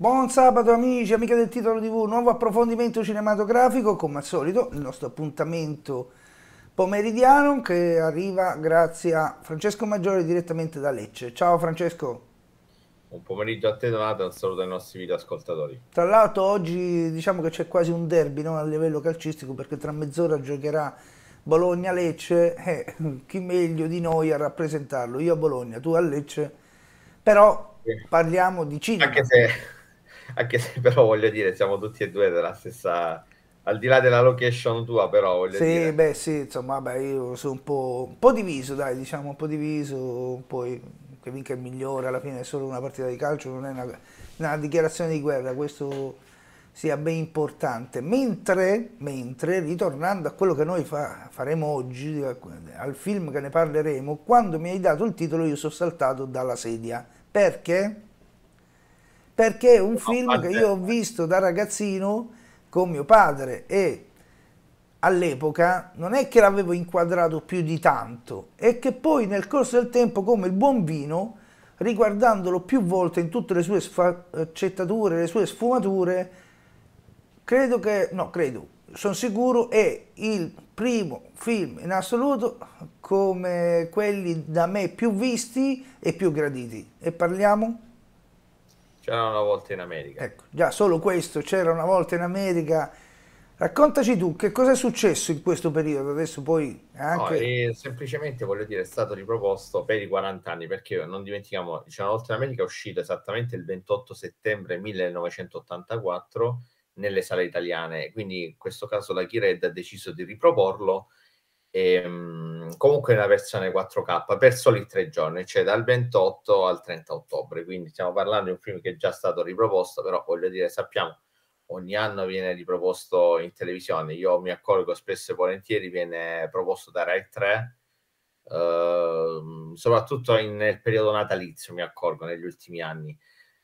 Buon sabato amici, amiche del titolo TV, nuovo approfondimento cinematografico, come al solito il nostro appuntamento pomeridiano che arriva grazie a Francesco Maggiore direttamente da Lecce. Ciao Francesco. Buon pomeriggio a te Donato, un saluto ai nostri video ascoltatori. Tra l'altro oggi diciamo che c'è quasi un derby no, a livello calcistico perché tra mezz'ora giocherà Bologna-Lecce, eh, chi meglio di noi a rappresentarlo? Io a Bologna, tu a Lecce, però parliamo di cinema. Anche se anche se però voglio dire, siamo tutti e due della stessa, al di là della location tua però voglio sì, dire. Sì, beh sì, insomma, vabbè, io sono un po', un po', diviso, dai, diciamo un po' diviso, poi che vinca il migliore, alla fine è solo una partita di calcio, non è una, una dichiarazione di guerra, questo sia ben importante. Mentre, mentre ritornando a quello che noi fa, faremo oggi, al film che ne parleremo, quando mi hai dato il titolo io sono saltato dalla sedia. Perché? perché è un film che io ho visto da ragazzino con mio padre e all'epoca non è che l'avevo inquadrato più di tanto e che poi nel corso del tempo come il buon vino riguardandolo più volte in tutte le sue sfaccettature, le sue sfumature credo che, no credo, sono sicuro è il primo film in assoluto come quelli da me più visti e più graditi e parliamo c'era una volta in America. Ecco, già solo questo, c'era una volta in America. Raccontaci tu che cosa è successo in questo periodo, adesso poi anche... No, eh, semplicemente voglio dire è stato riproposto per i 40 anni, perché non dimentichiamo, c'era una volta in America è uscito esattamente il 28 settembre 1984 nelle sale italiane, quindi in questo caso la Chired ha deciso di riproporlo e, um, comunque la versione 4K per soli tre giorni, cioè dal 28 al 30 ottobre. Quindi stiamo parlando di un film che è già stato riproposto, però voglio dire, sappiamo, ogni anno viene riproposto in televisione. Io mi accorgo spesso e volentieri viene proposto da Rai 3, eh, soprattutto in, nel periodo natalizio, mi accorgo negli ultimi anni.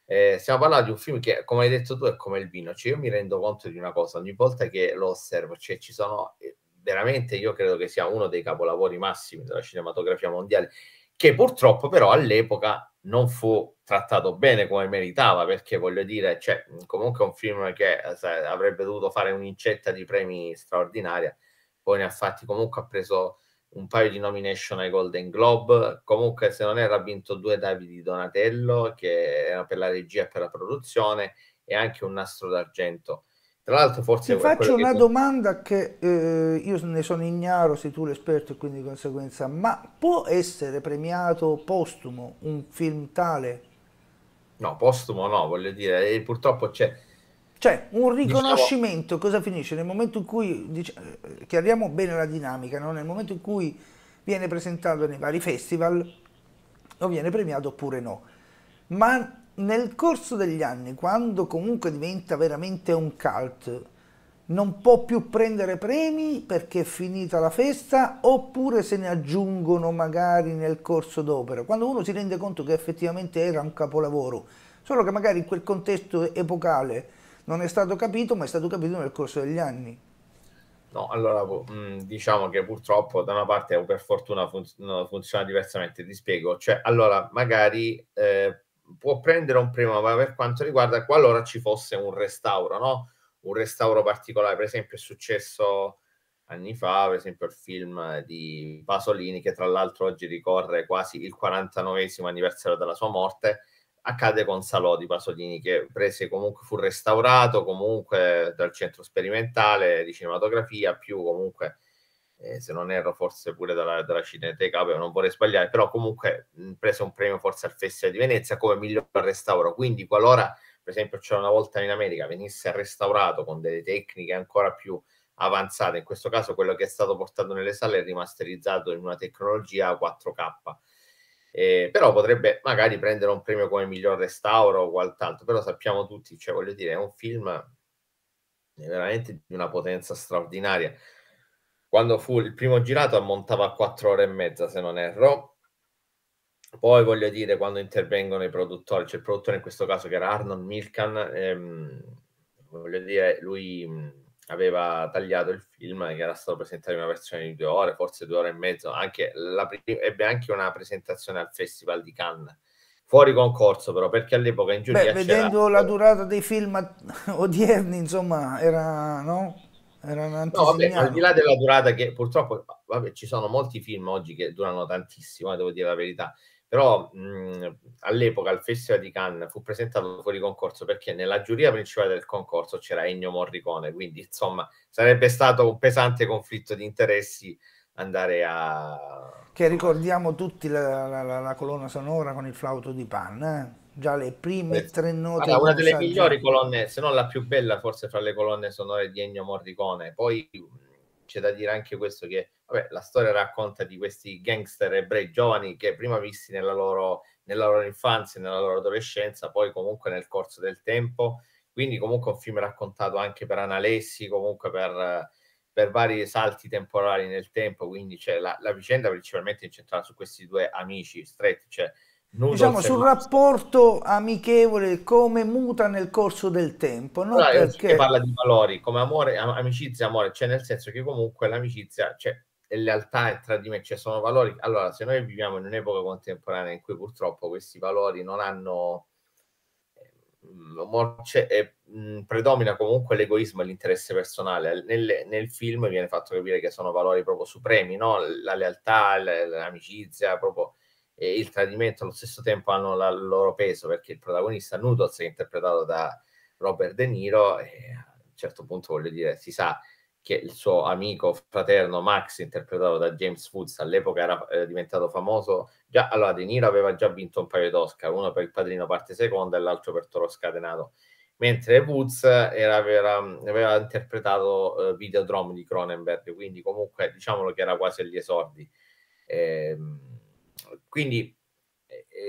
Eh, stiamo parlando di un film che, come hai detto tu, è come il vino. Cioè, io mi rendo conto di una cosa, ogni volta che lo osservo, cioè, ci sono eh, veramente io credo che sia uno dei capolavori massimi della cinematografia mondiale, che purtroppo però all'epoca non fu trattato bene come meritava, perché voglio dire, cioè, comunque è un film che eh, sa, avrebbe dovuto fare un'incetta di premi straordinaria, poi ne ha fatti comunque, ha preso un paio di nomination ai Golden Globe, comunque se non era ha vinto due David Donatello, che era per la regia e per la produzione, e anche un nastro d'argento. Tra l'altro forse... Ti faccio una che... domanda che eh, io ne sono ignaro, sei tu l'esperto e quindi di conseguenza, ma può essere premiato postumo un film tale? No, postumo no, voglio dire, e purtroppo c'è... Cioè, un diciamo riconoscimento, diciamo... cosa finisce? Nel momento in cui, diciamo, chiariamo bene la dinamica, no? nel momento in cui viene presentato nei vari festival, o viene premiato oppure no. Ma nel corso degli anni, quando comunque diventa veramente un cult, non può più prendere premi perché è finita la festa oppure se ne aggiungono magari nel corso d'opera, quando uno si rende conto che effettivamente era un capolavoro, solo che magari in quel contesto epocale non è stato capito ma è stato capito nel corso degli anni. No, allora boh, mm, diciamo che purtroppo da una parte o per fortuna funziona diversamente, ti spiego, cioè allora magari eh, può prendere un primo, per quanto riguarda qualora ci fosse un restauro, no? Un restauro particolare, per esempio è successo anni fa, per esempio il film di Pasolini, che tra l'altro oggi ricorre quasi il 49 anniversario della sua morte, accade con Salò di Pasolini, che prese comunque, fu restaurato comunque dal centro sperimentale di cinematografia, più comunque eh, se non erro forse pure dalla, dalla Cineteca, vabbè, non vorrei sbagliare, però comunque mh, prese un premio forse al Festival di Venezia come miglior restauro, quindi qualora per esempio c'era una volta in America venisse restaurato con delle tecniche ancora più avanzate, in questo caso quello che è stato portato nelle sale è rimasterizzato in una tecnologia 4K. Eh, però potrebbe magari prendere un premio come miglior restauro o quant'altro, però sappiamo tutti, cioè voglio dire, è un film eh, veramente di una potenza straordinaria quando fu il primo girato ammontava a 4 ore e mezza se non erro poi voglio dire quando intervengono i produttori c'è cioè il produttore in questo caso che era Arnold Milkan ehm, voglio dire lui mh, aveva tagliato il film che era stato presentato in una versione di due ore forse due ore e mezzo anche la, ebbe anche una presentazione al festival di Cannes fuori concorso però perché all'epoca in giuria Beh, vedendo la durata dei film odierni insomma era no? Erano no, vabbè, al di là della durata che purtroppo vabbè, ci sono molti film oggi che durano tantissimo, eh, devo dire la verità, però mh, all'epoca al Festival di Cannes fu presentato fuori concorso perché nella giuria principale del concorso c'era Ennio Morricone, quindi insomma sarebbe stato un pesante conflitto di interessi andare a... Che ricordiamo tutti la, la, la, la colonna sonora con il flauto di Pan, eh? già le prime eh, tre note. Allora, una delle migliori colonne, se non la più bella forse fra le colonne sonore di Ennio Morricone. Poi c'è da dire anche questo che vabbè, la storia racconta di questi gangster ebrei giovani che prima visti nella loro, nella loro infanzia, nella loro adolescenza, poi comunque nel corso del tempo. Quindi comunque un film raccontato anche per analessi, comunque per per vari salti temporali nel tempo, quindi c'è la, la vicenda principalmente incentrata su questi due amici stretti, cioè Noodles diciamo sul Master. rapporto amichevole come muta nel corso del tempo no? Allora, perché parla di valori come amore am- amicizia amore cioè nel senso che comunque l'amicizia cioè e lealtà tra di me, cioè sono valori allora se noi viviamo in un'epoca contemporanea in cui purtroppo questi valori non hanno e, cioè, mh, predomina comunque l'egoismo e l'interesse personale. Nel, nel, film viene fatto capire che sono valori proprio supremi, no? la lealtà, l'amicizia, proprio eh, il tradimento allo stesso tempo hanno la, il loro peso, perché il protagonista Noodles, interpretato da Robert De Niro, eh, a un certo punto voglio dire, si sa, che il suo amico fraterno Max, interpretato da James Woods, all'epoca era eh, diventato famoso. Già, allora, De Niro aveva già vinto un paio d'Oscar, uno per Il Padrino parte seconda e l'altro per Toro Scatenato, mentre Woods era, era, aveva interpretato eh, Videodrome di Cronenberg, quindi comunque diciamolo che era quasi agli esordi. Ehm, eh, quindi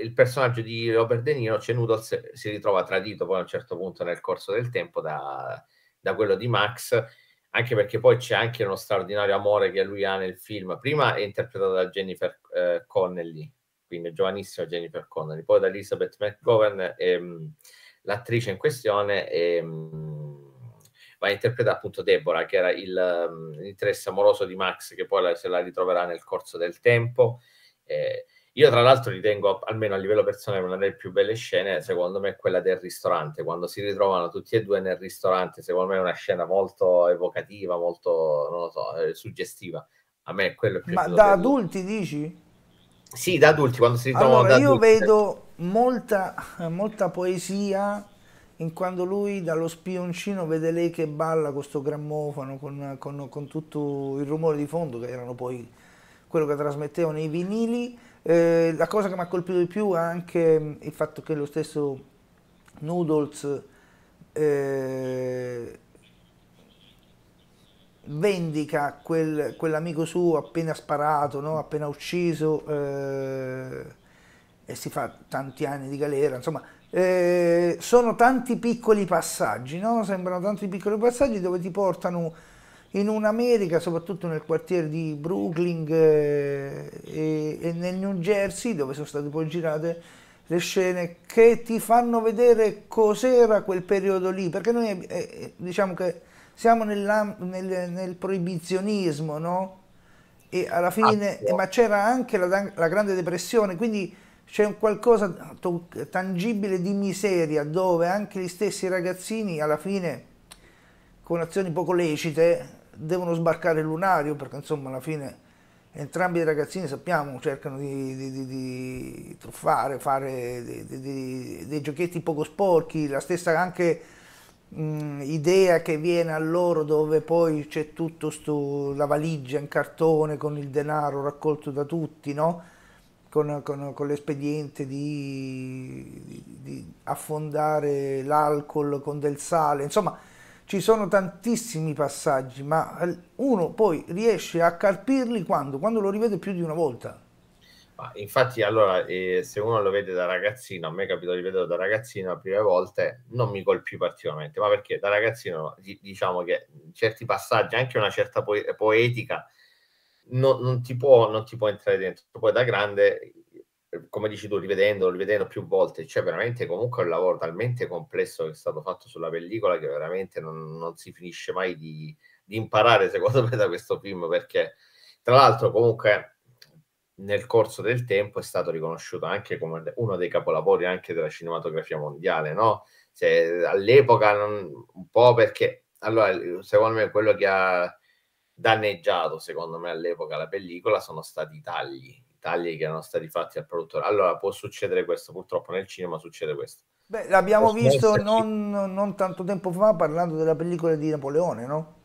il personaggio di Robert De Niro, Cenuto, si ritrova tradito poi a un certo punto nel corso del tempo da, da quello di Max anche perché poi c'è anche uno straordinario amore che lui ha nel film. Prima è interpretato da Jennifer eh, Connelly, quindi giovanissima Jennifer Connelly, poi da Elizabeth McGovern, ehm, l'attrice in questione, ehm, va a interpretare appunto Deborah, che era il, ehm, l'interesse amoroso di Max, che poi la, se la ritroverà nel corso del tempo. Eh, io tra l'altro ritengo, almeno a livello personale, una delle più belle scene, secondo me, è quella del ristorante, quando si ritrovano tutti e due nel ristorante, secondo me è una scena molto evocativa, molto, non lo so, eh, suggestiva. A me è quello più... Ma da adulti dici? Sì, da adulti, quando si ritrovano allora, da io adulti. Io vedo molta, molta poesia in quando lui dallo spioncino vede lei che balla con sto grammofano, con, con, con tutto il rumore di fondo, che erano poi quello che trasmettevano i vinili, eh, la cosa che mi ha colpito di più è anche mm, il fatto che lo stesso Noodles eh, vendica quel, quell'amico suo appena sparato, no? appena ucciso eh, e si fa tanti anni di galera, insomma eh, sono tanti piccoli passaggi, no? sembrano tanti piccoli passaggi dove ti portano in un'America, soprattutto nel quartiere di Brooklyn eh, e, e, nel New Jersey, dove sono state poi girate le scene, che ti fanno vedere cos'era quel periodo lì, perché noi eh, eh diciamo che siamo nel, nel, nel proibizionismo, no? E alla fine, ah, ma c'era anche la, la Grande Depressione, quindi c'è un qualcosa tangibile di miseria dove anche gli stessi ragazzini alla fine con azioni poco lecite devono sbarcare il lunario perché insomma alla fine entrambi i ragazzini sappiamo cercano di, di, di, di truffare, fare dei giochetti poco sporchi, la stessa anche mh, idea che viene a loro dove poi c'è tutto sto, la valigia in cartone con il denaro raccolto da tutti, no? con, con, con l'espediente di affondare l'alcol con del sale, insomma ci sono tantissimi passaggi, ma eh, uno poi riesce a carpirli quando? Quando lo rivede più di una volta. Ah, infatti, allora, eh, se uno lo vede da ragazzino, a me è capito di vederlo da ragazzino le prime volte, non mi colpì particolarmente, ma perché da ragazzino diciamo che certi passaggi, anche una certa po- poetica, non, non, ti può, non ti può entrare dentro. Poi da grande eh, come dici tu, rivedendolo, rivedendo più volte, c'è cioè veramente comunque un lavoro talmente complesso che è stato fatto sulla pellicola che veramente non, non si finisce mai di, di, imparare, secondo me, da questo film, perché tra l'altro comunque nel corso del tempo è stato riconosciuto anche come uno dei capolavori anche della cinematografia mondiale, no? Cioè, all'epoca non, un po' perché, allora, secondo me quello che ha danneggiato, secondo me, all'epoca la pellicola sono stati i tagli tagli che erano stati fatti al produttore. Allora può succedere questo, purtroppo nel cinema succede questo. Beh, l'abbiamo visto esserci... non, non, tanto tempo fa parlando della pellicola di Napoleone, no?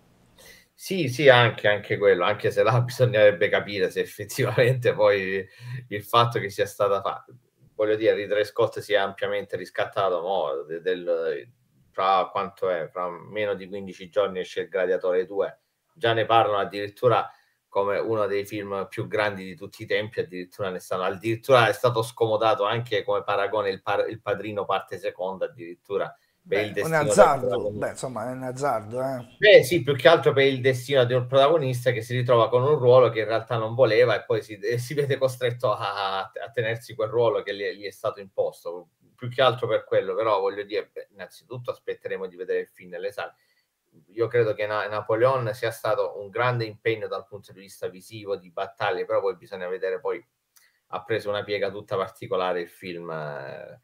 Sì, sì, anche, anche quello, anche se là bisognerebbe capire se effettivamente poi il fatto che sia stata fatta, voglio dire, Ridley Scott si è ampiamente riscattato, no? del, del, fra quanto è, fra meno di 15 giorni esce il Gladiatore 2, già ne parlano addirittura come uno dei film più grandi di tutti i tempi, addirittura, ne stanno, addirittura è stato scomodato anche come paragone il, par, il padrino parte seconda, addirittura per beh, il destino. Un azzardo, beh, insomma, è un azzardo. Eh. Beh, sì, più che altro per il destino di un protagonista che si ritrova con un ruolo che in realtà non voleva e poi si, si vede costretto a, a, tenersi quel ruolo che gli, gli, è stato imposto. Più che altro per quello, però voglio dire, beh, innanzitutto aspetteremo di vedere il film nelle sale io credo che Na- Napoleon sia stato un grande impegno dal punto di vista visivo, di battaglie, però poi bisogna vedere poi ha preso una piega tutta particolare il film. Eh,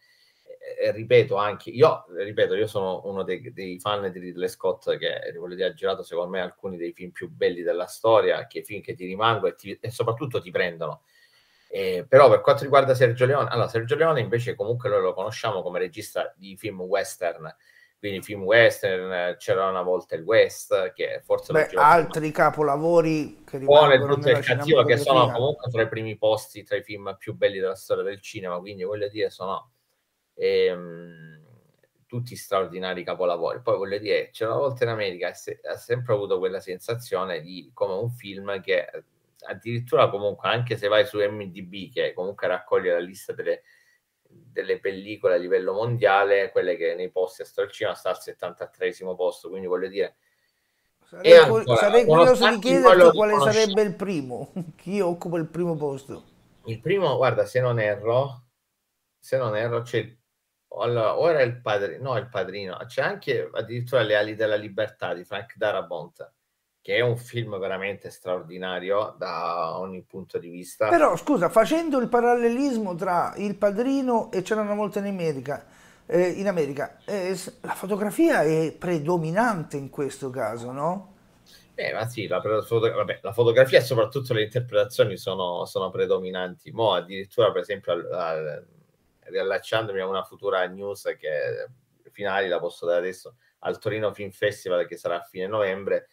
e ripeto anche, io ripeto, io sono uno dei, dei fan di Ridley Scott che ha girato secondo me alcuni dei film più belli della storia, che film che ti rimangono e, e, soprattutto ti prendono. Eh, però per quanto riguarda Sergio Leone, allora Sergio Leone invece comunque noi lo conosciamo come regista di film western, quindi film western, eh, c'era una volta il West, che forse... Beh, altri capolavori che Buono, il brutto e il cattivo, che sono comunque tra i primi posti, tra i film più belli della storia del cinema, quindi voglio dire, sono ehm, tutti straordinari capolavori. Poi voglio dire, c'era una volta in America, se, ha sempre avuto quella sensazione di come un film che eh, addirittura comunque, anche se vai su MDB, che comunque raccoglie la lista delle delle pellicole a livello mondiale, quelle che nei posti a sto sta al 73 posto, quindi voglio dire... Sarei, ancora, sarei curioso di chiederti quale sarebbe il primo, chi occupa il primo posto. Il primo, guarda, se non erro, se non erro c'è... Allora, ora il padrino, no, il padrino, c'è anche addirittura Le ali della libertà di Frank Darabont che è un film veramente straordinario da ogni punto di vista. Però scusa, facendo il parallelismo tra Il Padrino e C'era una volta in America, eh, in America eh, la fotografia è predominante in questo caso, no? Eh, ma sì, la, vabbè, la fotografia e soprattutto le interpretazioni sono, sono predominanti. Mo' addirittura, per esempio, al, al, riallacciandomi a una futura news che finale la posso dare adesso al Torino Film Festival che sarà a fine novembre,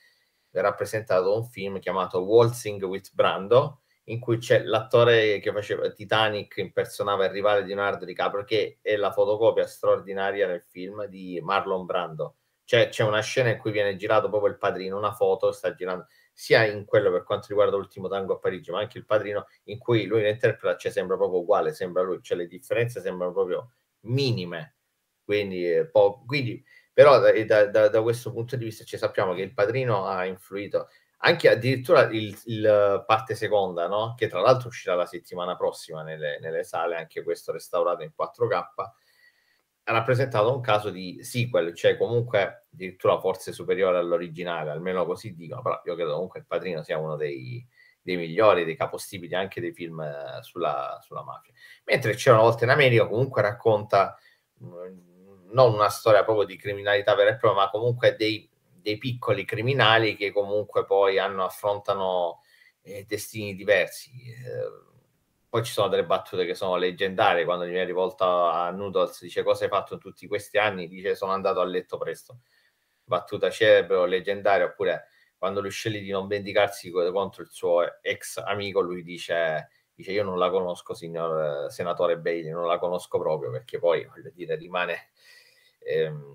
rappresentato un film chiamato Waltzing with Brando, in cui c'è l'attore che faceva Titanic, impersonava il rivale di Leonardo DiCaprio, che è la fotocopia straordinaria del film di Marlon Brando. Cioè c'è una scena in cui viene girato proprio il padrino, una foto sta girando, sia in quello per quanto riguarda l'ultimo tango a Parigi, ma anche il padrino, in cui lui lo interpreta, cioè sembra proprio uguale, sembra lui, cioè le differenze sembrano proprio minime. Quindi, eh, po- quindi però da, da, da questo punto di vista ci sappiamo che il padrino ha influito anche addirittura il, il, parte seconda, no? che tra l'altro uscirà la settimana prossima nelle, nelle, sale, anche questo restaurato in 4K, ha rappresentato un caso di sequel, cioè comunque addirittura forse superiore all'originale, almeno così dicono, però io credo comunque il Padrino sia uno dei, dei migliori, dei capostipiti anche dei film eh, sulla, sulla mafia. Mentre c'era una volta in America comunque racconta... Mm, non una storia proprio di criminalità vera e propria, ma comunque dei, dei piccoli criminali che comunque poi hanno, affrontano eh, destini diversi. Eh, poi ci sono delle battute che sono leggendarie, quando gli viene rivolta a Noodles dice cosa hai fatto in tutti questi anni, dice sono andato a letto presto. Battuta celebre o leggendaria, oppure quando lui sceglie di non vendicarsi contro il suo ex amico, lui dice dice io non la conosco signor eh, senatore Bailey, non la conosco proprio perché poi voglio dire rimane Ehm,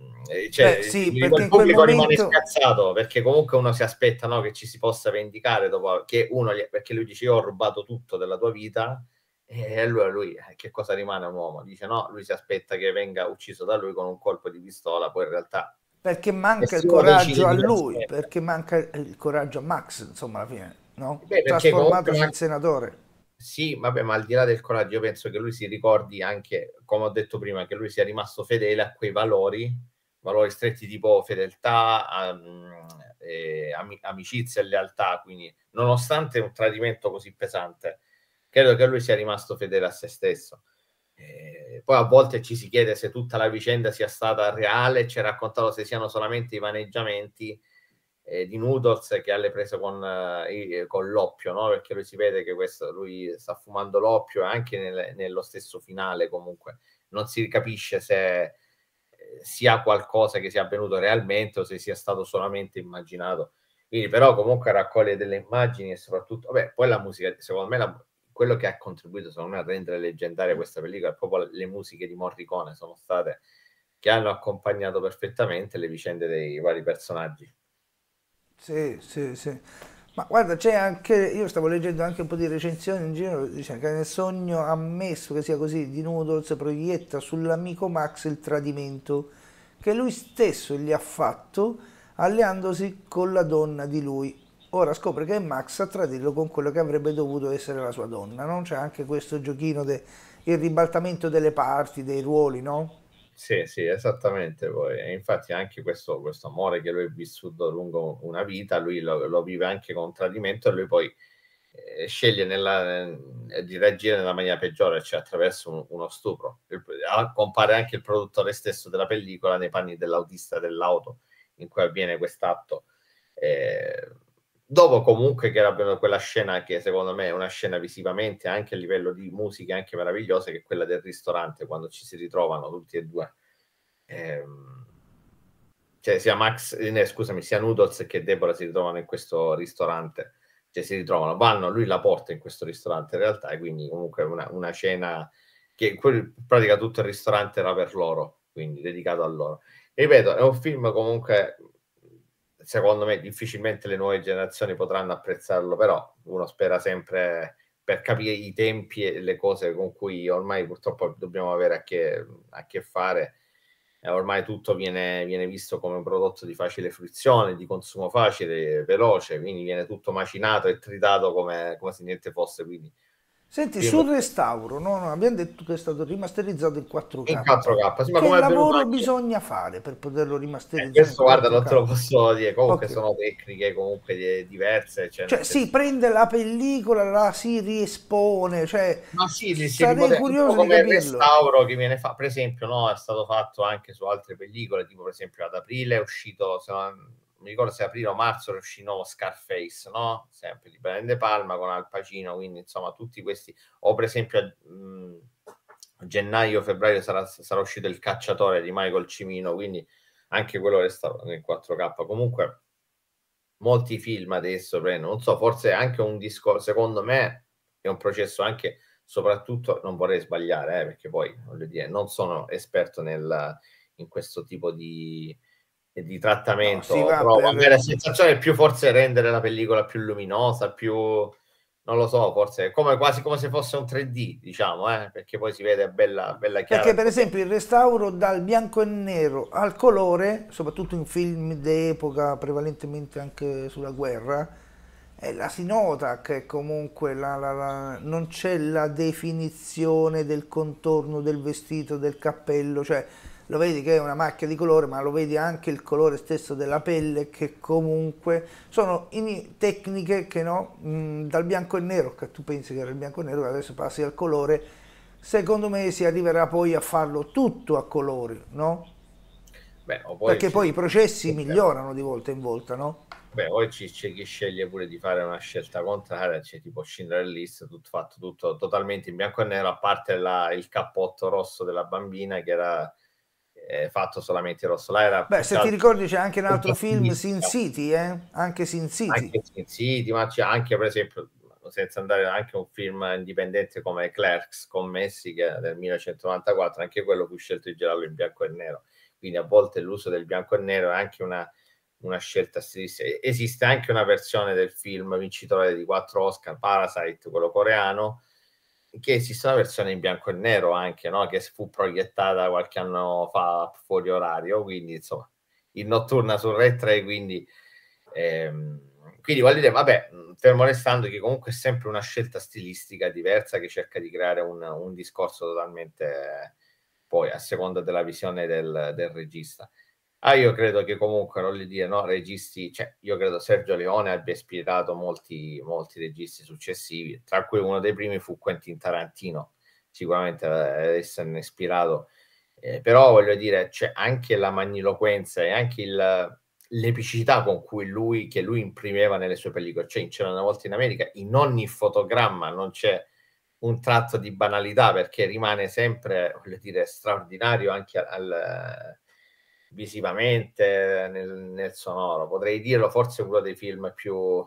cioè, Beh, sì, perché il pubblico momento... rimane scazzato perché comunque uno si aspetta no, che ci si possa vendicare dopo che uno gli, perché lui dice io ho rubato tutto della tua vita e allora lui eh, che cosa rimane un uomo? Dice no, lui si aspetta che venga ucciso da lui con un colpo di pistola, poi in realtà perché manca il coraggio a lui, perché manca il coraggio a Max, insomma alla fine, no? Beh, Trasformato comunque... in senatore sì, vabbè, ma al di là del coraggio, io penso che lui si ricordi anche, come ho detto prima, che lui sia rimasto fedele a quei valori, valori stretti tipo fedeltà, am, eh, amicizia e lealtà, quindi nonostante un tradimento così pesante, credo che lui sia rimasto fedele a se stesso. Eh, poi a volte ci si chiede se tutta la vicenda sia stata reale, ci ha raccontato se siano solamente i vaneggiamenti eh, di Noodles che ha le prese con, eh, eh, con l'oppio, no? perché lui si vede che questo, lui sta fumando l'oppio e anche nel, nello stesso finale comunque non si capisce se eh, sia qualcosa che sia avvenuto realmente o se sia stato solamente immaginato. Quindi però comunque raccoglie delle immagini e soprattutto, beh, poi la musica, secondo me la, quello che ha contribuito secondo me a rendere leggendaria questa pellicola è proprio le musiche di Morricone, sono state che hanno accompagnato perfettamente le vicende dei vari personaggi. Sì, sì, sì. Ma guarda, c'è anche, io stavo leggendo anche un po' di recensioni in giro, dice che nel sogno, ammesso che sia così, di Noodles proietta sull'amico Max il tradimento che lui stesso gli ha fatto alleandosi con la donna di lui. Ora scopre che è Max a tradirlo con quello che avrebbe dovuto essere la sua donna, no? c'è anche questo giochino del ribaltamento delle parti, dei ruoli, no? Sì, sì, esattamente. Poi. Infatti anche questo, questo, amore che lui ha vissuto lungo una vita, lui lo, lo vive anche con tradimento e lui poi eh, sceglie nella, eh, di reagire nella maniera peggiore, cioè attraverso un, uno stupro. Il, compare anche il produttore stesso della pellicola nei panni dell'autista dell'auto in cui avviene quest'atto. Eh, dopo comunque che era quella scena che secondo me è una scena visivamente anche a livello di musica anche meravigliosa che è quella del ristorante quando ci si ritrovano tutti e due ehm, cioè sia Max eh, scusami sia Noodles che Deborah si ritrovano in questo ristorante cioè si ritrovano vanno lui la porta in questo ristorante in realtà e quindi comunque una, una scena che in pratica tutto il ristorante era per loro quindi dedicato a loro ripeto è un film comunque secondo me difficilmente le nuove generazioni potranno apprezzarlo, però uno spera sempre per capire i tempi e le cose con cui ormai purtroppo dobbiamo avere a che, a che fare. Eh, ormai tutto viene, viene, visto come un prodotto di facile fruizione, di consumo facile, veloce, quindi viene tutto macinato e tritato come, come se niente fosse. Quindi Senti, sul restauro, no? no, abbiamo detto che è stato rimasterizzato in 4K. In 4K, sì, ma che lavoro bisogna fare per poterlo rimasterizzare? Eh, questo guarda, non te lo posso dire, comunque okay. sono tecniche comunque diverse. Cioè, cioè si prende la pellicola, la si riespone, cioè... Ma sì, sì, sì sarei curioso come il restauro che viene fatto, per esempio, no, è stato fatto anche su altre pellicole, tipo per esempio ad aprile è uscito, se non mi ricordo se aprile o marzo riuscì nuovo Scarface, no? Sempre di Brian Palma con Al Pacino, quindi insomma tutti questi, o per esempio a gennaio, febbraio sarà, sarà, uscito Il Cacciatore di Michael Cimino, quindi anche quello resta nel 4K. Comunque molti film adesso prendono, non so, forse anche un discorso, secondo me è un processo anche, soprattutto, non vorrei sbagliare, eh, perché poi, voglio dire, non sono esperto nel, in questo tipo di di trattamento. No, provo, per... La sensazione è più forse rendere la pellicola più luminosa, più non lo so, forse come, quasi come se fosse un 3D, diciamo, eh? perché poi si vede bella, bella chiara. Perché per esempio il restauro dal bianco e nero al colore, soprattutto in film d'epoca, prevalentemente anche sulla guerra, è la si nota che comunque la, la, la, non c'è la definizione del contorno del vestito, del cappello, cioè lo vedi che è una macchia di colore, ma lo vedi anche il colore stesso della pelle che comunque sono tecniche che no, mh, mm, dal bianco e nero, che tu pensi che era il bianco e nero, adesso passi al colore, secondo me si arriverà poi a farlo tutto a colori, no? Beh, poi Perché ci... poi i processi certo. migliorano di volta in volta, no? Beh, poi c'è chi sceglie pure di fare una scelta contraria, c'è tipo Cinderellista, tutto fatto tutto totalmente in bianco e nero, a parte la, il cappotto rosso della bambina che era eh, fatto solamente Rossolai. Beh, se ti ricordi c'è anche un altro film, Sin City, eh? anche Sin City. Anche Sin City, ma c'è anche per esempio, senza andare anche un film indipendente come Clerks con Messi che del 1994, anche quello fu scelto il giallo in bianco e nero. Quindi a volte l'uso del bianco e nero è anche una, una scelta stilistica. Esiste anche una versione del film vincitore di quattro Oscar, Parasite, quello coreano, che esiste una versione in bianco e nero anche, no? che fu proiettata qualche anno fa fuori orario, quindi insomma, in notturna su Rai 3, quindi, ehm, quindi vuol dire, vabbè, fermo restando che comunque è sempre una scelta stilistica diversa che cerca di creare un, un discorso totalmente eh, poi a seconda della visione del, del regista. Ah, io credo che comunque, non voglio dire, no, registi, cioè, io credo Sergio Leone abbia ispirato molti, molti registi successivi, tra cui uno dei primi fu Quentin Tarantino, sicuramente ad eh, esserne ispirato, eh, però voglio dire, c'è anche la magniloquenza e anche il, l'epicità con cui lui, che lui imprimeva nelle sue pellicole, cioè c'era una volta in America, in ogni fotogramma non c'è un tratto di banalità perché rimane sempre, voglio dire, straordinario anche al, al visivamente, nel, nel sonoro. Potrei dirlo, forse uno dei film più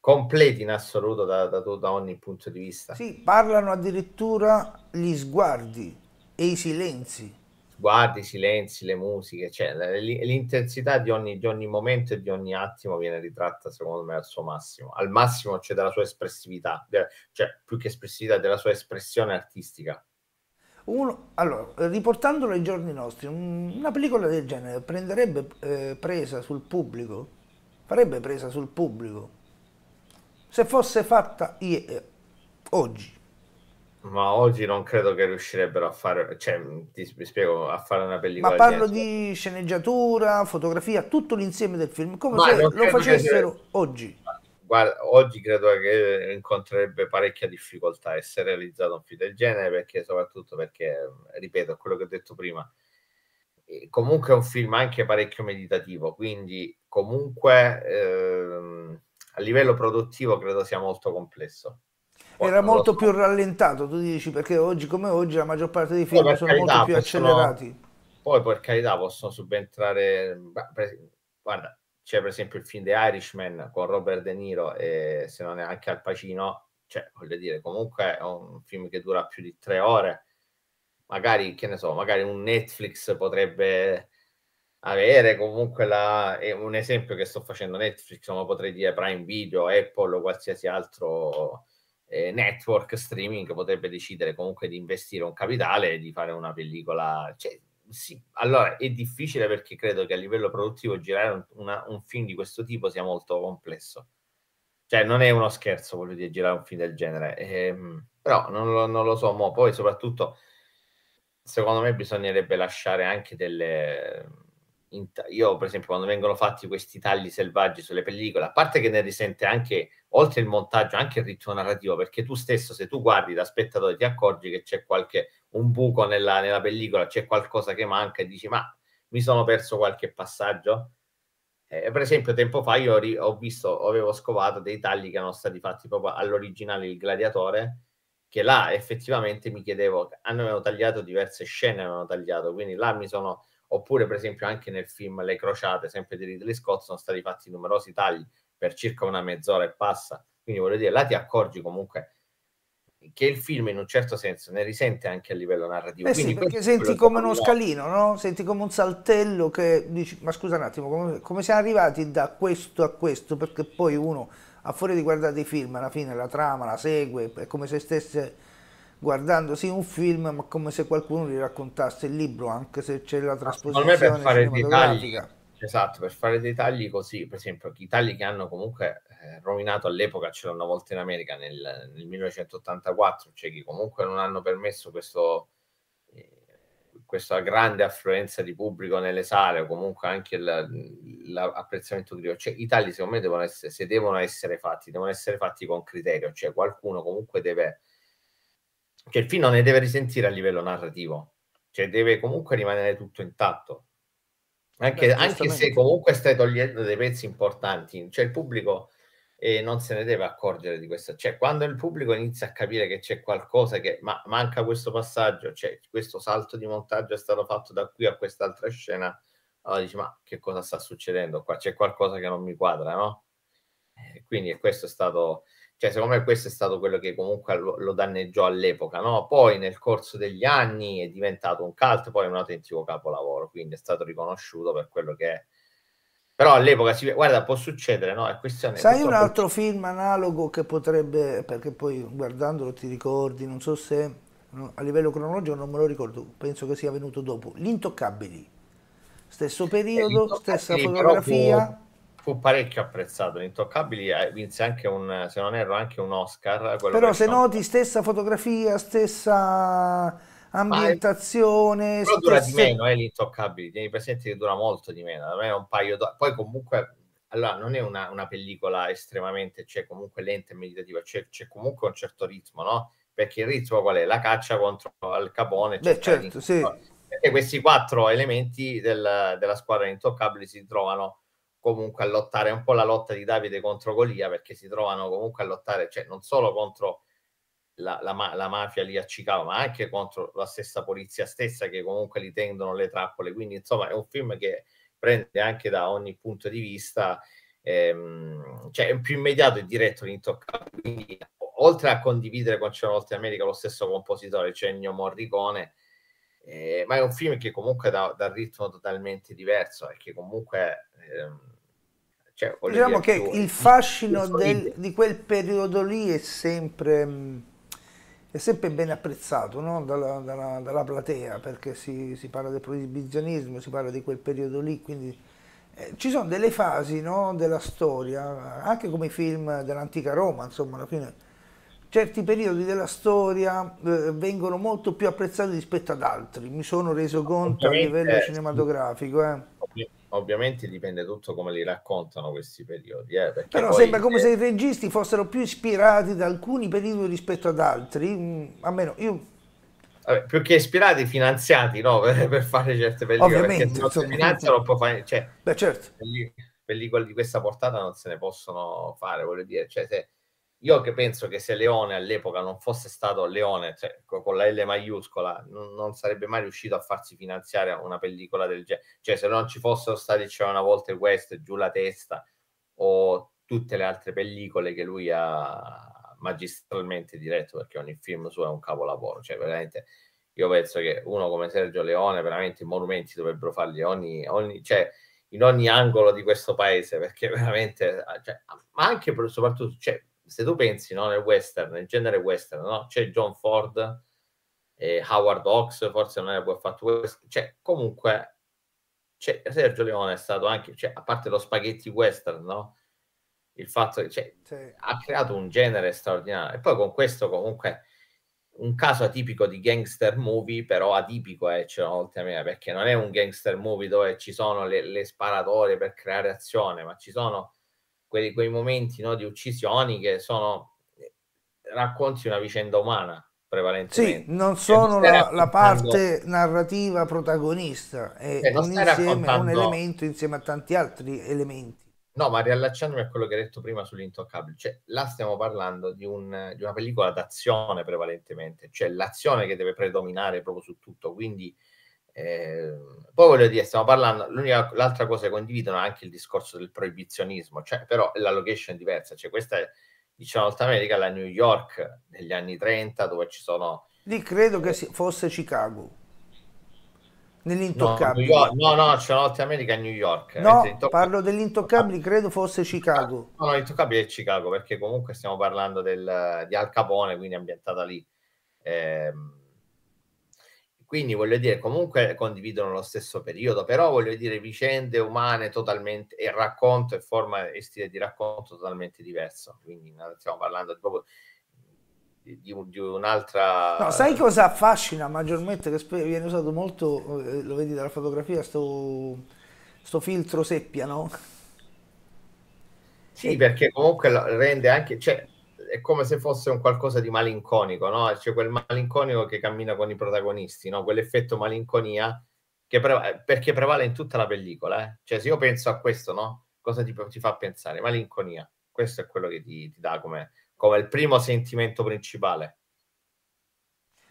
completi in assoluto da, da, da ogni punto di vista. Sì, parlano addirittura gli sguardi e i silenzi sguardi, i silenzi, le musiche, cioè l'intensità di ogni, di ogni, momento e di ogni attimo viene ritratta secondo me al suo massimo, al massimo c'è cioè, della sua espressività, cioè più che espressività della sua espressione artistica. Uno, allora, riportandolo ai giorni nostri, una pellicola del genere prenderebbe eh, presa sul pubblico? Farebbe presa sul pubblico? Se fosse fatta eh, oggi? Ma oggi non credo che riuscirebbero a fare, cioè, ti spiego, a fare una pellicola. Ma parlo di, di sceneggiatura, fotografia, tutto l'insieme del film, come Ma se lo facessero che... oggi guarda, oggi credo che incontrerebbe parecchia difficoltà essere realizzato un film del genere, perché soprattutto perché, ripeto, quello che ho detto prima, comunque è un film anche parecchio meditativo, quindi comunque ehm, a livello produttivo credo sia molto complesso. Era molto lo... più rallentato, tu dici, perché oggi come oggi la maggior parte dei film sono carità, molto più accelerati. Possono... Poi per carità possono subentrare, guarda, c'è per esempio il film The Irishman con Robert De Niro e se non è anche Al Pacino, cioè voglio dire, comunque è un film che dura più di tre ore. Magari, che ne so, magari un Netflix potrebbe avere comunque la, è un esempio che sto facendo Netflix, ma potrei dire Prime Video, Apple o qualsiasi altro eh, network streaming potrebbe decidere comunque di investire un capitale e di fare una pellicola. Cioè, sì, allora è difficile perché credo che a livello produttivo girare una, un film di questo tipo sia molto complesso. Cioè, non è uno scherzo, quello di girare un film del genere. Ehm, però non lo, non lo so, mo. poi soprattutto, secondo me bisognerebbe lasciare anche delle... Io, per esempio, quando vengono fatti questi tagli selvaggi sulle pellicole, a parte che ne risente anche, oltre il montaggio, anche il ritmo narrativo, perché tu stesso, se tu guardi da spettatore, ti accorgi che c'è qualche un buco nella, nella pellicola, c'è qualcosa che manca e dici ma mi sono perso qualche passaggio? Eh, per esempio, tempo fa io ri- ho visto, avevo scovato dei tagli che erano stati fatti proprio all'originale Il Gladiatore, che là effettivamente mi chiedevo, hanno tagliato diverse scene, hanno tagliato, quindi là mi sono, oppure per esempio anche nel film Le Crociate, sempre di Ridley Scott, sono stati fatti numerosi tagli per circa una mezz'ora e passa, quindi voglio dire, là ti accorgi comunque che il film in un certo senso ne risente anche a livello narrativo. Eh sì, perché senti come uno scalino, no? senti come un saltello che dici, ma scusa un attimo, come, come, siamo arrivati da questo a questo? Perché poi uno, a fuori di guardare i film, alla fine la trama la segue, è come se stesse guardando sì un film, ma come se qualcuno gli raccontasse il libro, anche se c'è la trasposizione per fare dei tagli, esatto, per fare dei tagli così, per esempio, i tagli che hanno comunque eh, rovinato all'epoca, c'era una volta in America nel, nel 1984, cioè che comunque non hanno permesso questo, eh, questa grande affluenza di pubblico nelle sale o comunque anche l'apprezzamento critico. Cioè, I tagli secondo me devono essere, se devono essere fatti, devono essere fatti con criterio, cioè qualcuno comunque deve, cioè il film non ne deve risentire a livello narrativo, cioè deve comunque rimanere tutto intatto. Anche, Beh, anche se comunque stai togliendo dei pezzi importanti, cioè il pubblico e non se ne deve accorgere di questo. Cioè, quando il pubblico inizia a capire che c'è qualcosa che ma manca questo passaggio, cioè questo salto di montaggio è stato fatto da qui a quest'altra scena, allora dici ma che cosa sta succedendo qua? C'è qualcosa che non mi quadra, no? E eh, quindi questo è stato, cioè secondo me questo è stato quello che comunque lo, lo danneggiò all'epoca, no? Poi nel corso degli anni è diventato un cult, poi un autentico capolavoro, quindi è stato riconosciuto per quello che è però all'epoca si guarda, può succedere, no? È questione. Sai un altro film analogo che potrebbe, perché poi guardandolo ti ricordi, non so se a livello cronologico non me lo ricordo, penso che sia venuto dopo. L'Intoccabili, stesso eh, periodo, stessa fotografia. Fu, fu, parecchio apprezzato. L'Intoccabili eh, vinse anche un, se non erro, anche un Oscar. Però se noti, stessa fotografia, stessa ambientazione. È... Però dura di meno, eh, l'intoccabili. Tieni presente che dura molto di meno. Da me è un paio d'ore. Poi comunque allora non è una, una pellicola estremamente, c'è cioè, comunque lenta e meditativa, c'è, c'è, comunque un certo ritmo, no? Perché il ritmo qual è? La caccia contro Al Capone. Beh, cioè, certo, sì. Perché questi quattro elementi del, della squadra intoccabile si trovano comunque a lottare, un po' la lotta di Davide contro Golia, perché si trovano comunque a lottare, cioè non solo contro la, la, la, mafia lì a Chicago, ma anche contro la stessa polizia stessa che comunque li tendono le trappole. Quindi, insomma, è un film che prende anche da ogni punto di vista, ehm, cioè è più immediato e diretto l'intoccabile. oltre a condividere con C'è una volta in America lo stesso compositore, Cennio Morricone, eh, ma è un film che comunque dà, dà ritmo totalmente diverso e che comunque... Ehm, cioè, diciamo che più, il fascino del, di quel periodo lì è sempre è sempre ben apprezzato no? dalla, dalla, dalla, platea perché si, si, parla del proibizionismo, si parla di quel periodo lì, quindi eh, ci sono delle fasi no? della storia, anche come i film dell'antica Roma, insomma, alla fine certi periodi della storia eh, vengono molto più apprezzati rispetto ad altri, mi sono reso conto a livello cinematografico. Eh ovviamente dipende tutto come li raccontano questi periodi. Eh, Però poi... sembra come eh, se i registi fossero più ispirati da alcuni periodi rispetto ad altri, mm, almeno io... Vabbè, più che ispirati, finanziati, no? Per, per fare certe pellicole. Ovviamente. Perché se non finanziano può fare... Cioè, Beh, certo. Pellicole di questa portata non se ne possono fare, voglio dire, cioè se io che penso che se Leone all'epoca non fosse stato Leone, cioè con la L maiuscola, non, non sarebbe mai riuscito a farsi finanziare una pellicola del genere. Cioè, se non ci fossero stati C'era una volta il West, Giù la testa o tutte le altre pellicole che lui ha magistralmente diretto, perché ogni film suo è un capolavoro. Cioè, veramente, io penso che uno come Sergio Leone, veramente i monumenti dovrebbero farli ogni, ogni cioè, in ogni angolo di questo paese, perché veramente, cioè, ma anche per, soprattutto, cioè, se tu pensi no, nel western, nel genere western, no? c'è John Ford, eh, Howard Hawks, forse non era poi fatto western, cioè comunque cioè, Sergio Leone è stato anche, cioè, a parte lo spaghetti western, no? il fatto che cioè, sì. ha creato un genere straordinario e poi con questo comunque un caso atipico di gangster movie, però atipico è eh, cioè, oltre a me, perché non è un gangster movie dove ci sono le, le sparatorie per creare azione, ma ci sono quei, quei momenti no, di uccisioni che sono eh, racconti una vicenda umana prevalentemente. Sì, cioè, non sono cioè, la, la, parte narrativa protagonista, è cioè, un, insieme, un elemento insieme a tanti altri elementi. No, ma riallacciandomi a quello che hai detto prima sull'intoccabile, cioè là stiamo parlando di, un, di una pellicola d'azione prevalentemente, cioè l'azione che deve predominare proprio su tutto, quindi Ehm, poi voglio dire, stiamo parlando, l'altra cosa che condividono è anche il discorso del proibizionismo, cioè, però la location è diversa, cioè questa è, diciamo, Alta America, la New York degli anni 30, dove ci sono... Lì credo che fosse Chicago, nell'intoccabile. No, no, no, c'è Alta America a New York. Eh, no, parlo dell'intoccabile, credo fosse Chicago. No, no l'intoccabile è Chicago, perché comunque stiamo parlando del, di Al Capone, quindi ambientata lì. Eh, quindi voglio dire, comunque condividono lo stesso periodo, però voglio dire vicende umane totalmente e racconto e forma e stile di racconto totalmente diverso. Quindi stiamo parlando proprio di, di, di un'altra... No, sai cosa affascina maggiormente? Che viene usato molto, eh, lo vedi dalla fotografia, sto, sto filtro seppia, no? Sì, perché comunque rende anche... Cioè, è come se fosse un qualcosa di malinconico, no? C'è quel malinconico che cammina con i protagonisti, no? Quell'effetto malinconia che preva- perché prevale in tutta la pellicola, eh? Cioè se io penso a questo, no? Cosa ti, ti fa pensare? Malinconia. Questo è quello che ti, ti dà come, come il primo sentimento principale.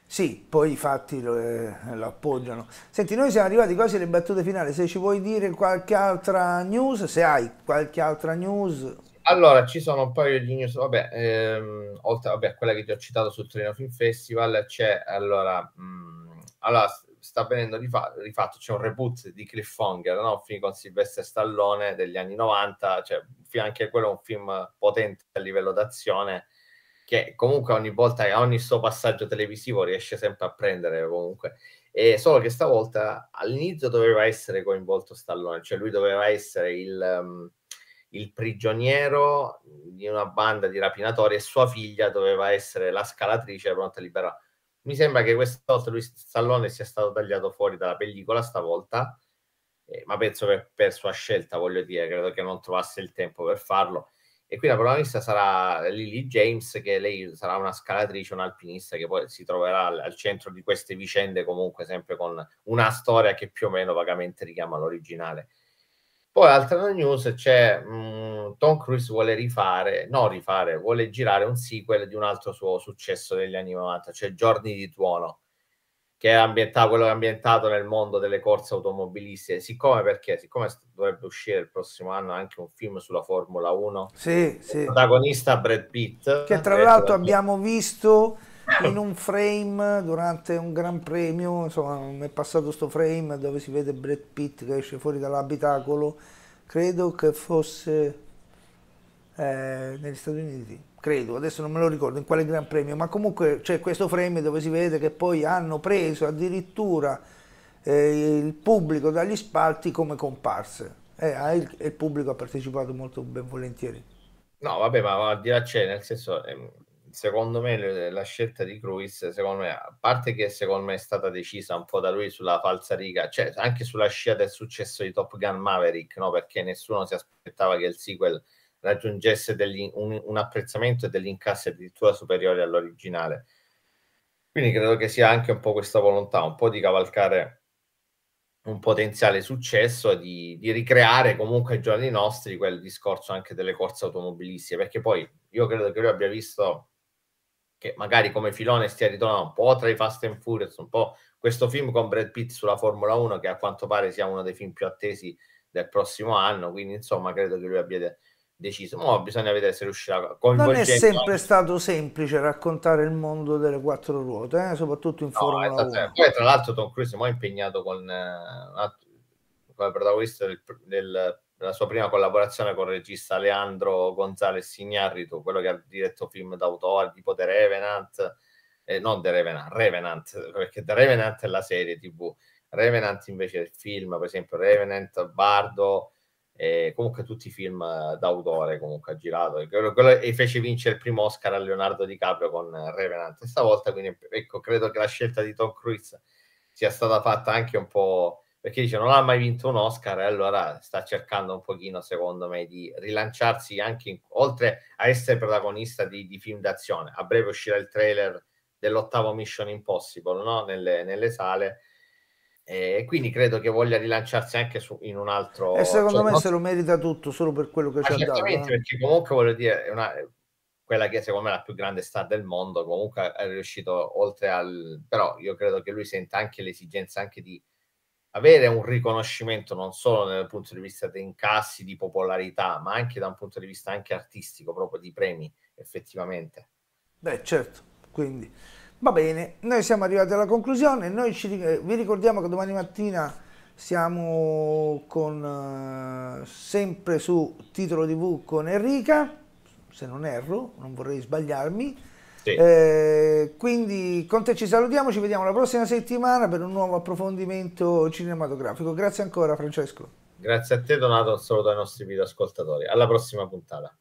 Sì, poi i fatti lo, eh, lo, appoggiano. Senti, noi siamo arrivati quasi alle battute finali, se ci vuoi dire qualche altra news, se hai qualche altra news... Allora, ci sono un paio di news, vabbè, ehm, oltre vabbè, a quella che ti ho citato sul Torino Film Festival, c'è, allora, mh, mm, allora sta avvenendo di, fa- di, fatto, c'è un reboot di Cliffhanger, no? un film con Silvestre Stallone degli anni 90, cioè, anche quello è un film potente a livello d'azione, che comunque ogni volta, a ogni suo passaggio televisivo riesce sempre a prendere comunque. E solo che stavolta all'inizio doveva essere coinvolto Stallone, cioè lui doveva essere il... Um, il prigioniero di una banda di rapinatori e sua figlia doveva essere la scalatrice pronta a liberare. Mi sembra che questa volta lui Stallone sia stato tagliato fuori dalla pellicola stavolta, eh, ma penso che per sua scelta, voglio dire, credo che non trovasse il tempo per farlo. E qui la protagonista sarà Lily James, che lei sarà una scalatrice, un'alpinista che poi si troverà al, al centro di queste vicende, comunque sempre con una storia che più o meno vagamente richiama l'originale. Poi altra news c'è mh, mm, Tom Cruise vuole rifare, no rifare, vuole girare un sequel di un altro suo successo degli anni 90, cioè Giorni di Tuono, che è ambientato, quello è ambientato nel mondo delle corse automobilistiche. Siccome perché? Siccome dovrebbe uscire il prossimo anno anche un film sulla Formula 1, sì, sì. protagonista Brad Pitt. Che tra eh, l'altro abbiamo visto in un frame durante un gran premio, insomma, mi è passato questo frame dove si vede Brad Pitt che esce fuori dall'abitacolo, credo che fosse eh, negli Stati Uniti, credo, adesso non me lo ricordo in quale gran premio, ma comunque c'è questo frame dove si vede che poi hanno preso addirittura eh, il pubblico dagli spalti come comparse eh, ah, e eh, il, il pubblico ha partecipato molto ben volentieri. No, vabbè, ma, al di là c'è, nel senso, ehm, secondo me la scelta di Cruz, secondo me, a parte che secondo me è stata decisa un po' da lui sulla falsa riga, cioè anche sulla scia del successo di Top Gun Maverick, no? perché nessuno si aspettava che il sequel raggiungesse degli, un, un, apprezzamento e degli incassi addirittura superiori all'originale. Quindi credo che sia anche un po' questa volontà, un po' di cavalcare un potenziale successo, di, di ricreare comunque ai giorni nostri quel discorso anche delle corse automobilistiche, perché poi io credo che lui abbia visto che magari come filone stia ritornando un po' tra i Fast and Furious, un po' questo film con Brad Pitt sulla Formula 1, che a quanto pare sia uno dei film più attesi del prossimo anno, quindi insomma credo che lui abbia... deciso. Ma bisogna vedere se riuscirà a coinvolgere. Non è sempre stato semplice raccontare il mondo delle quattro ruote, eh? soprattutto in no, Formula 1. Esatto, eh, poi, tra l'altro, Tom Cruise è impegnato con eh, come protagonista del, del la sua prima collaborazione con il regista Leandro Gonzalez Signarritu, quello che ha diretto film d'autore tipo The Revenant, eh, non The Revenant, Revenant, perché The Revenant è la serie tv, Revenant invece è il film, per esempio Revenant, Bardo, eh, comunque tutti i film d'autore comunque ha girato e, e fece vincere il primo Oscar a Leonardo DiCaprio con Revenant e stavolta quindi ecco credo che la scelta di Tom Cruise sia stata fatta anche un po' perché dice non ha mai vinto un Oscar e allora sta cercando un pochino secondo me di rilanciarsi anche in, oltre a essere protagonista di, di, film d'azione a breve uscirà il trailer dell'ottavo Mission Impossible no? nelle, nelle, sale e quindi credo che voglia rilanciarsi anche su, in un altro e secondo cioè, me no? se lo merita tutto solo per quello che ci ha dato eh? perché comunque voglio dire è una, quella che secondo me è la più grande star del mondo comunque è riuscito oltre al però io credo che lui senta anche l'esigenza anche di avere un riconoscimento non solo dal punto di vista di incassi, di popolarità, ma anche da un punto di vista anche artistico, proprio di premi, effettivamente. Beh, certo, quindi va bene, noi siamo arrivati alla conclusione, noi ci, vi ricordiamo che domani mattina siamo con, sempre su Titolo TV con Enrica, se non erro, non vorrei sbagliarmi, sì. Eh, quindi con te ci salutiamo, ci vediamo la prossima settimana per un nuovo approfondimento cinematografico. Grazie ancora Francesco. Grazie a te Donato, un saluto ai nostri video ascoltatori. Alla prossima puntata.